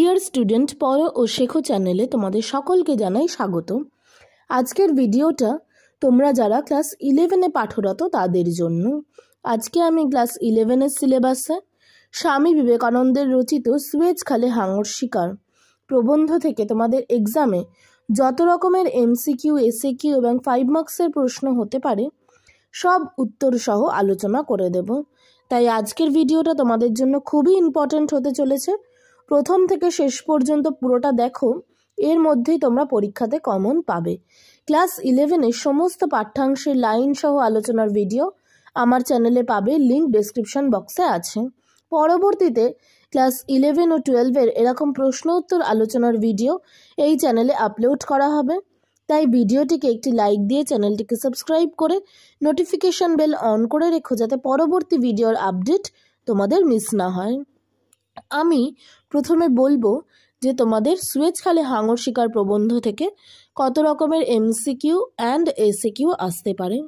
dear student পড়ো ও শেখো চ্যানেলে তোমাদের সকলকে জানাই স্বাগত আজকের ভিডিওটা তোমরা যারা ক্লাস ইলেভেনে পাঠরত তাদের জন্য আজকে আমি ক্লাস ইলেভেনের সিলেবাসে স্বামী বিবেকানন্দের রচিত সুয়েজ খালে হাঙর শিকার প্রবন্ধ থেকে তোমাদের এক্সামে যত রকমের এমসিকিউ এসএ কিউ এবং ফাইভ মার্কসের প্রশ্ন হতে পারে সব উত্তর সহ আলোচনা করে দেব তাই আজকের ভিডিওটা তোমাদের জন্য খুবই ইম্পর্ট্যান্ট হতে চলেছে প্রথম থেকে শেষ পর্যন্ত পুরোটা দেখো এর মধ্যেই তোমরা পরীক্ষাতে কমন পাবে ক্লাস ইলেভেনের সমস্ত পাঠ্যাংশের লাইন সহ আলোচনার ভিডিও আমার চ্যানেলে পাবে লিঙ্ক ডেসক্রিপশন বক্সে আছে পরবর্তীতে ক্লাস ইলেভেন ও টুয়েলভের এরকম প্রশ্ন উত্তর আলোচনার ভিডিও এই চ্যানেলে আপলোড করা হবে তাই ভিডিওটিকে একটি লাইক দিয়ে চ্যানেলটিকে সাবস্ক্রাইব করে নোটিফিকেশন বেল অন করে রেখো যাতে পরবর্তী ভিডিওর আপডেট তোমাদের মিস না হয় আমি প্রথমে বলবো যে তোমাদের সুয়েজ খালে হাঙর শিকার প্রবন্ধ থেকে কত রকমের এমসিকিউ অ্যান্ড এসিকিউ আসতে পারে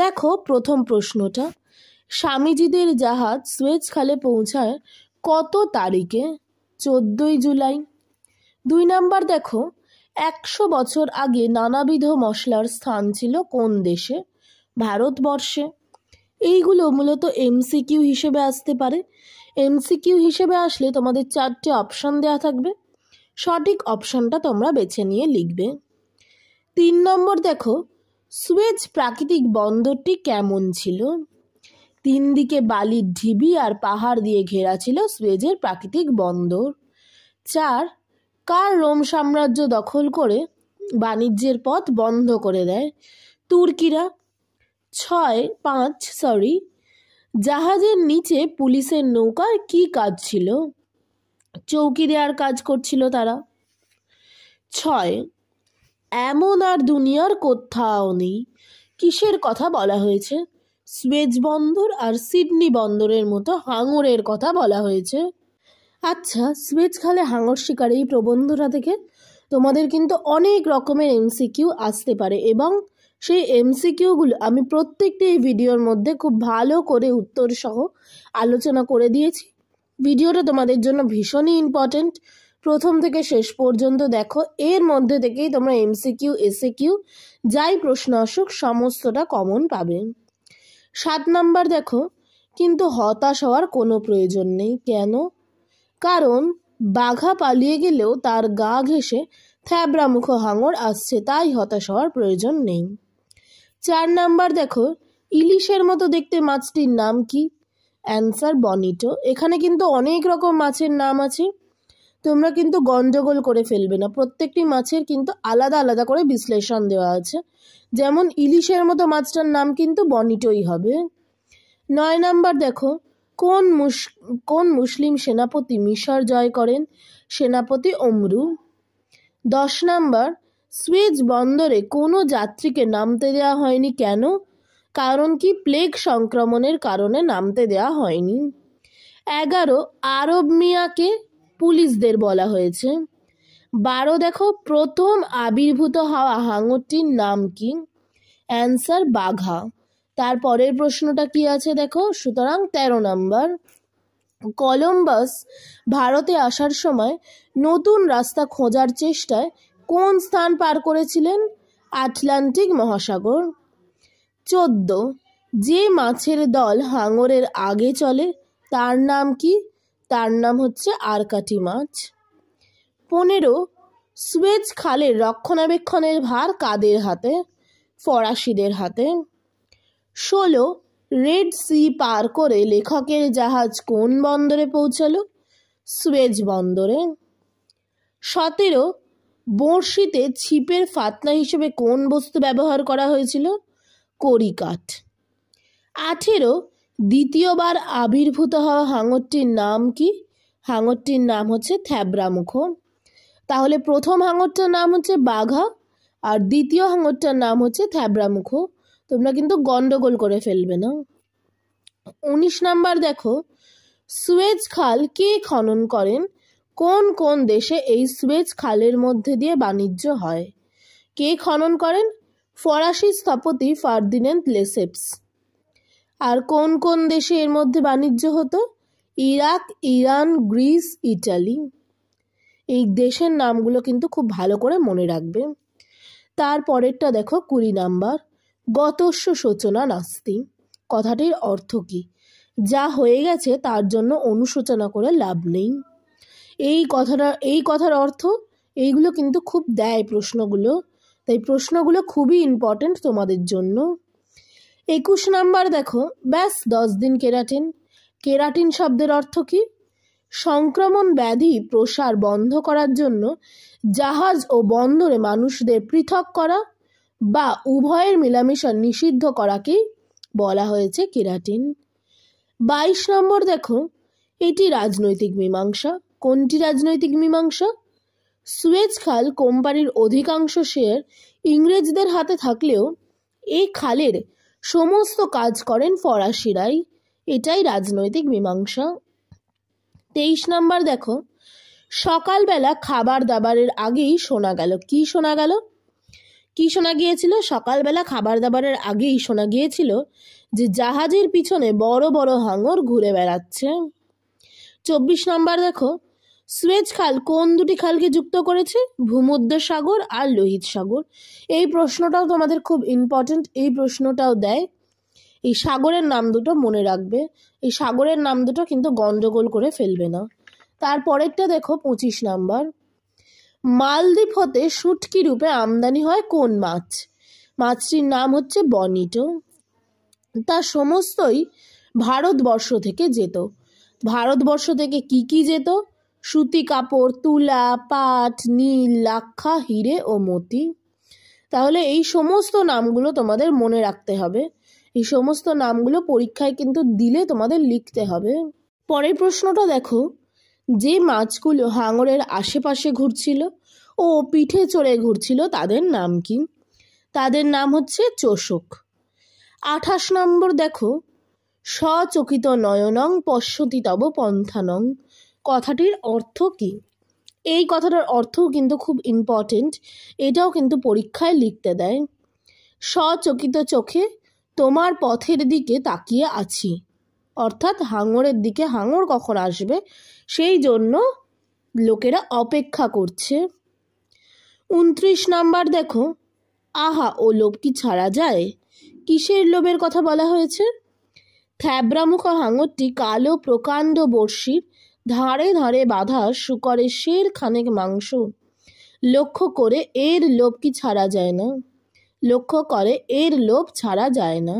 দেখো প্রথম প্রশ্নটা স্বামীজিদের জাহাজ সুয়েজ খালে পৌঁছায় কত তারিখে চোদ্দই জুলাই দুই নাম্বার দেখো একশো বছর আগে নানাবিধ মশলার স্থান ছিল কোন দেশে ভারতবর্ষে এইগুলো মূলত এমসিকিউ হিসেবে আসতে পারে এমসিকিউ হিসেবে আসলে তোমাদের চারটে অপশান দেওয়া থাকবে সঠিক অপশানটা তোমরা বেছে নিয়ে লিখবে তিন নম্বর দেখো সুয়েজ প্রাকৃতিক বন্দরটি কেমন ছিল তিন দিকে বালির ঢিবি আর পাহাড় দিয়ে ঘেরা ছিল সুয়েজের প্রাকৃতিক বন্দর চার কার রোম সাম্রাজ্য দখল করে বাণিজ্যের পথ বন্ধ করে দেয় তুর্কিরা ছয় পাঁচ সরি জাহাজের নিচে পুলিশের নৌকার কি কাজ ছিল চৌকি দেওয়ার কাজ করছিল তারা ছয় এমন আর দুনিয়ার কোথাও নেই কিসের কথা বলা হয়েছে সুয়েজ বন্দর আর সিডনি বন্দরের মতো হাঙরের কথা বলা হয়েছে আচ্ছা সুয়েজ খালে হাঙর শিকার এই প্রবন্ধটা থেকে তোমাদের কিন্তু অনেক রকমের এমসিকিউ আসতে পারে এবং সেই এমসিকিউগুলো আমি প্রত্যেকটি এই ভিডিওর মধ্যে খুব ভালো করে উত্তর সহ আলোচনা করে দিয়েছি ভিডিওটা তোমাদের জন্য ভীষণই ইম্পর্ট্যান্ট প্রথম থেকে শেষ পর্যন্ত দেখো এর মধ্যে থেকেই তোমরা এমসিকিউ এসে কিউ যাই প্রশ্ন আসুক সমস্তটা কমন পাবে সাত নাম্বার দেখো কিন্তু হতাশ হওয়ার কোনো প্রয়োজন নেই কেন কারণ বাঘা পালিয়ে গেলেও তার গা ঘেঁষে থ্যাবড়ামুখো হাঙর আসছে তাই হতাশ হওয়ার প্রয়োজন নেই চার নাম্বার দেখো ইলিশের মতো দেখতে মাছটির নাম কি অ্যান্সার বনিটো এখানে কিন্তু অনেক রকম মাছের নাম আছে তোমরা কিন্তু গন্ডগোল করে ফেলবে না প্রত্যেকটি মাছের কিন্তু আলাদা আলাদা করে বিশ্লেষণ দেওয়া আছে যেমন ইলিশের মতো মাছটার নাম কিন্তু বনিটোই হবে নয় নাম্বার দেখো কোন মুস কোন মুসলিম সেনাপতি মিশর জয় করেন সেনাপতি অমরু দশ নাম্বার সুয়েজ বন্দরে কোনো যাত্রীকে নামতে দেওয়া হয়নি কেন কারণ কি প্লেগ সংক্রমণের কারণে নামতে দেওয়া হয়নি এগারো আরব মিয়াকে পুলিশদের বলা হয়েছে বারো দেখো প্রথম আবির্ভূত হওয়া হাঙরটির নাম কি অ্যান্সার বাঘা তারপরের প্রশ্নটা কি আছে দেখো সুতরাং তেরো নম্বর কলম্বাস ভারতে আসার সময় নতুন রাস্তা খোঁজার চেষ্টায় কোন স্থান পার করেছিলেন আটলান্টিক মহাসাগর চোদ্দ যে মাছের দল হাঙরের আগে চলে তার নাম কি তার নাম হচ্ছে আরকাটি মাছ পনেরো সুয়েজ খালের রক্ষণাবেক্ষণের ভার কাদের হাতে ফরাসিদের হাতে ষোলো রেড সি পার করে লেখকের জাহাজ কোন বন্দরে পৌঁছালো সুয়েজ বন্দরে সতেরো বড়শিতে ছিপের ফাতনা হিসেবে কোন বস্তু ব্যবহার করা হয়েছিল করিকাঠ আঠেরো দ্বিতীয়বার আবির্ভূত হওয়া হাঙরটির নাম কি হাঙরটির নাম হচ্ছে থ্যাবরামুখ তাহলে প্রথম হাঙরটার নাম হচ্ছে বাঘা আর দ্বিতীয় হাঙরটার নাম হচ্ছে থ্যাবরামুখ তোমরা কিন্তু গন্ডগোল করে ফেলবে না উনিশ নাম্বার দেখো সুয়েজ খাল কে খনন করেন কোন কোন দেশে এই সুয়েজ খালের মধ্যে দিয়ে বাণিজ্য হয় কে খনন করেন ফরাসি স্থপতি ফার্দিনেন্ট লেসেপস আর কোন কোন দেশে এর মধ্যে বাণিজ্য হতো ইরাক ইরান গ্রিস ইটালি এই দেশের নামগুলো কিন্তু খুব ভালো করে মনে রাখবে তারপরেরটা দেখো কুড়ি নাম্বার গতস্য সূচনা নাস্তি কথাটির অর্থ কী যা হয়ে গেছে তার জন্য অনুশোচনা করে লাভ নেই এই কথাটা এই কথার অর্থ এইগুলো কিন্তু খুব দেয় প্রশ্নগুলো তাই প্রশ্নগুলো খুবই ইম্পর্ট্যান্ট তোমাদের জন্য একুশ নাম্বার দেখো ব্যাস দশ দিন কেরাটিন কেরাটিন শব্দের অর্থ কি সংক্রমণ ব্যাধি প্রসার বন্ধ করার জন্য জাহাজ ও বন্দরে মানুষদের পৃথক করা বা উভয়ের মিলামেশা নিষিদ্ধ করাকেই বলা হয়েছে কেরাটিন বাইশ নম্বর দেখো এটি রাজনৈতিক মীমাংসা কোনটি রাজনৈতিক মীমাংসা সুয়েজ খাল কোম্পানির অধিকাংশ শেয়ার ইংরেজদের হাতে থাকলেও এই খালের সমস্ত কাজ করেন ফরাসিরাই এটাই রাজনৈতিক মীমাংসা তেইশ নাম্বার দেখো সকালবেলা খাবার দাবারের আগেই শোনা গেল কি শোনা গেল কি শোনা গিয়েছিল সকালবেলা খাবার দাবারের আগেই শোনা গিয়েছিল যে জাহাজের পিছনে বড় বড় হাঙর ঘুরে বেড়াচ্ছে চব্বিশ নাম্বার দেখো সুয়েজ খাল কোন দুটি খালকে যুক্ত করেছে ভূমধ্য সাগর আর লোহিত সাগর এই প্রশ্নটাও তোমাদের খুব ইম্পর্টেন্ট এই প্রশ্নটাও দেয় এই সাগরের নাম দুটো মনে রাখবে এই সাগরের নাম দুটো কিন্তু গন্ডগোল করে ফেলবে না তারপরেরটা দেখো পঁচিশ নাম্বার মালদ্বীপ হতে সুটকি রূপে আমদানি হয় কোন মাছ মাছটির নাম হচ্ছে বনিটো তা সমস্তই ভারতবর্ষ থেকে যেত ভারতবর্ষ থেকে কি কি যেত সুতি কাপড় তুলা পাট নীল লাক্ষা হিরে ও মতি তাহলে এই সমস্ত নামগুলো তোমাদের মনে রাখতে হবে এই সমস্ত নামগুলো পরীক্ষায় কিন্তু দিলে তোমাদের লিখতে হবে পরের প্রশ্নটা দেখো যে মাছগুলো হাঙরের আশেপাশে ঘুরছিল ও পিঠে চড়ে ঘুরছিল তাদের নাম কি তাদের নাম হচ্ছে চোষক আঠাশ নম্বর দেখো সচকিত নয়নং পশ্বতিতব পন্থানং কথাটির অর্থ কী এই কথাটার অর্থও কিন্তু খুব ইম্পর্টেন্ট এটাও কিন্তু পরীক্ষায় লিখতে দেয় সচকিত চোখে তোমার পথের দিকে তাকিয়ে আছি অর্থাৎ হাঙরের দিকে হাঙর কখন আসবে সেই জন্য লোকেরা অপেক্ষা করছে উনত্রিশ নাম্বার দেখো আহা ও লোভ কি ছাড়া যায় কিসের লোভের কথা বলা হয়েছে থ্যাবরামুখ হাঙরটি কালো প্রকাণ্ড বর্ষির ধারে ধারে বাঁধা শুকরের শের খানেক মাংস লক্ষ্য করে এর লোভ কি ছাড়া যায় না লক্ষ্য করে এর লোভ ছাড়া যায় না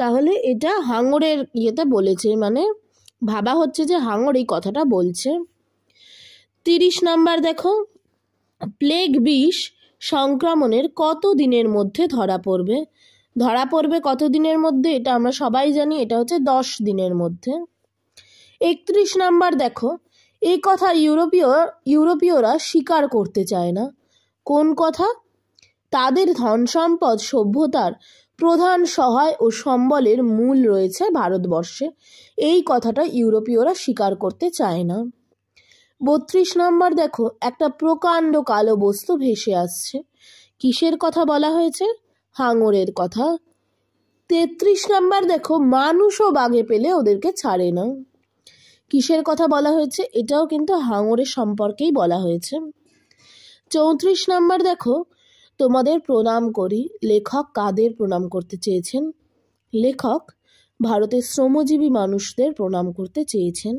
তাহলে এটা হাঙরের ইয়েতে বলেছে মানে ভাবা হচ্ছে যে হাঙর এই কথাটা বলছে তিরিশ নাম্বার দেখো প্লেগ বিষ সংক্রমণের কত দিনের মধ্যে ধরা পড়বে ধরা পড়বে কত দিনের মধ্যে এটা আমরা সবাই জানি এটা হচ্ছে দশ দিনের মধ্যে একত্রিশ নাম্বার দেখো এই কথা ইউরোপীয় ইউরোপীয়রা স্বীকার করতে চায় না কোন কথা তাদের ধন সম্পদ সভ্যতার প্রধান সহায় ও সম্বলের মূল রয়েছে ভারতবর্ষে এই কথাটা ইউরোপীয়রা স্বীকার করতে চায় না বত্রিশ নাম্বার দেখো একটা প্রকাণ্ড কালো বস্তু ভেসে আসছে কিসের কথা বলা হয়েছে হাঙরের কথা তেত্রিশ নাম্বার দেখো মানুষও বাগে পেলে ওদেরকে ছাড়ে না কিসের কথা বলা হয়েছে এটাও কিন্তু হাঙরের সম্পর্কেই বলা হয়েছে চৌত্রিশ নম্বর দেখো তোমাদের প্রণাম করি লেখক কাদের প্রণাম করতে চেয়েছেন লেখক ভারতের শ্রমজীবী মানুষদের প্রণাম করতে চেয়েছেন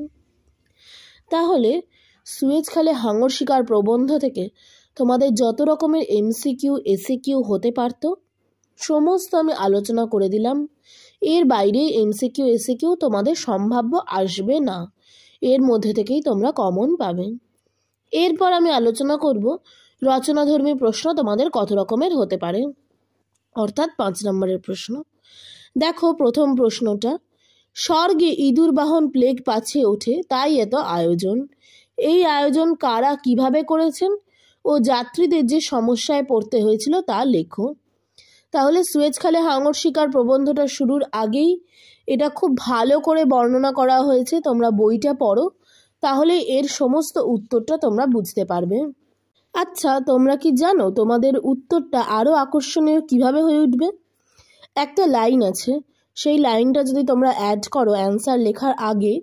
তাহলে সুয়েজ খালে হাঙর শিকার প্রবন্ধ থেকে তোমাদের যত রকমের এমসিকিউ এসিকিউ হতে পারত সমস্ত আমি আলোচনা করে দিলাম এর বাইরে এমসিকিউ এসিকিউ তোমাদের সম্ভাব্য আসবে না এর মধ্যে থেকেই তোমরা কমন পাবে এরপর আমি আলোচনা করব রচনাধর্মী প্রশ্ন তোমাদের কত রকমের হতে পারে অর্থাৎ পাঁচ নম্বরের প্রশ্ন দেখো প্রথম প্রশ্নটা স্বর্গে ইঁদুর বাহন প্লেগ পাছে ওঠে তাই এত আয়োজন এই আয়োজন কারা কিভাবে করেছেন ও যাত্রীদের যে সমস্যায় পড়তে হয়েছিল তা লেখো তাহলে সুয়েজ খালে হাঙর শিকার প্রবন্ধটা শুরুর আগেই এটা খুব ভালো করে বর্ণনা করা হয়েছে তোমরা বইটা পড়ো তাহলে এর সমস্ত উত্তরটা তোমরা বুঝতে পারবে আচ্ছা তোমরা কি জানো তোমাদের উত্তরটা আরও আকর্ষণীয় কিভাবে হয়ে উঠবে একটা লাইন আছে সেই লাইনটা যদি তোমরা অ্যাড করো অ্যান্সার লেখার আগে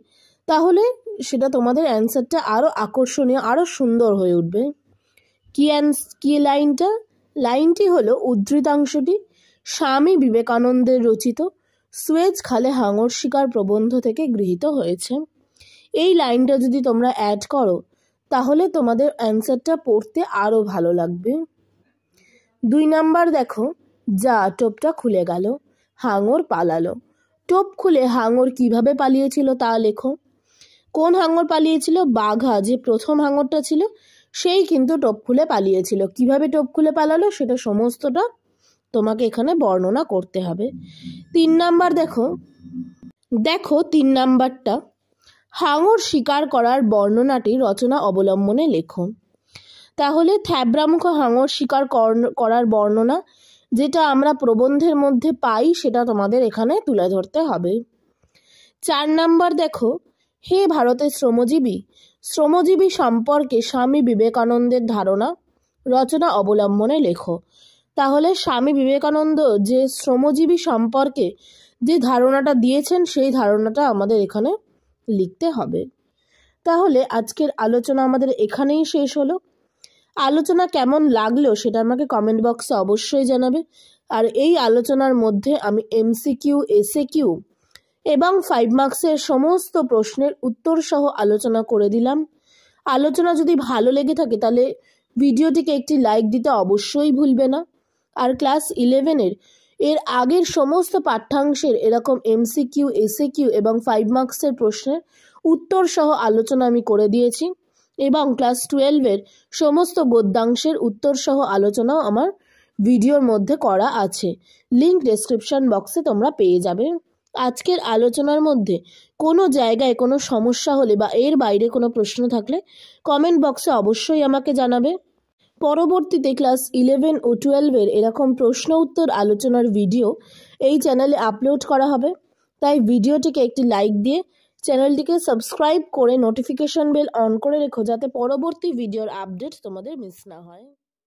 তাহলে সেটা তোমাদের অ্যান্সারটা আরও আকর্ষণীয় আরও সুন্দর হয়ে উঠবে কি অ্যান্স কী লাইনটা লাইনটি হল উদ্ধৃতাংশটি স্বামী বিবেকানন্দের রচিত সুয়েজ খালে হাঙর শিকার প্রবন্ধ থেকে গৃহীত হয়েছে এই লাইনটা যদি তোমরা অ্যাড করো তাহলে তোমাদের অ্যান্সারটা পড়তে আরও ভালো লাগবে দুই নাম্বার দেখো যা টোপটা খুলে গেল হাঙর পালালো টোপ খুলে হাঙর কিভাবে পালিয়েছিল তা লেখো কোন হাঙর পালিয়েছিল বাঘা যে প্রথম হাঙরটা ছিল সেই কিন্তু টোপ খুলে পালিয়েছিল কিভাবে টোপ খুলে পালালো সেটা সমস্তটা তোমাকে এখানে বর্ণনা করতে হবে তিন নাম্বার দেখো দেখো তিন নাম্বারটা হাঙর শিকার করার বর্ণনাটি রচনা অবলম্বনে লেখো তাহলে থ্যাব্রামুখ হাঙর শিকার করার বর্ণনা যেটা আমরা প্রবন্ধের মধ্যে পাই সেটা তোমাদের এখানে তুলে ধরতে হবে চার নাম্বার দেখো হে ভারতের শ্রমজীবী শ্রমজীবী সম্পর্কে স্বামী বিবেকানন্দের ধারণা রচনা অবলম্বনে লেখো তাহলে স্বামী বিবেকানন্দ যে শ্রমজীবী সম্পর্কে যে ধারণাটা দিয়েছেন সেই ধারণাটা আমাদের এখানে লিখতে হবে তাহলে আজকের আলোচনা আমাদের এখানেই শেষ হলো আলোচনা কেমন লাগলো সেটা আমাকে কমেন্ট বক্সে অবশ্যই জানাবে আর এই আলোচনার মধ্যে আমি এমসিকিউ এসএ কিউ এবং ফাইভ মার্কসের সমস্ত প্রশ্নের উত্তর সহ আলোচনা করে দিলাম আলোচনা যদি ভালো লেগে থাকে তাহলে ভিডিওটিকে একটি লাইক দিতে অবশ্যই ভুলবে না আর ক্লাস ইলেভেনের এর আগের সমস্ত পাঠ্যাংশের এরকম এমসিকিউ এসএ কিউ এবং ফাইভ মার্কসের প্রশ্নের উত্তর সহ আলোচনা আমি করে দিয়েছি এবং ক্লাস টুয়েলভের সমস্ত গদ্যাংশের উত্তর সহ আলোচনাও আমার ভিডিওর মধ্যে করা আছে লিঙ্ক ডেসক্রিপশন বক্সে তোমরা পেয়ে যাবে আজকের আলোচনার মধ্যে কোনো জায়গায় কোনো সমস্যা হলে বা এর বাইরে কোনো প্রশ্ন থাকলে কমেন্ট বক্সে অবশ্যই আমাকে জানাবে পরবর্তীতে ক্লাস ইলেভেন ও টুয়েলভের এরকম প্রশ্ন উত্তর আলোচনার ভিডিও এই চ্যানেলে আপলোড করা হবে তাই ভিডিওটিকে একটি লাইক দিয়ে চ্যানেলটিকে সাবস্ক্রাইব করে নোটিফিকেশন বেল অন করে রেখো যাতে পরবর্তী ভিডিওর আপডেট তোমাদের মিস না হয়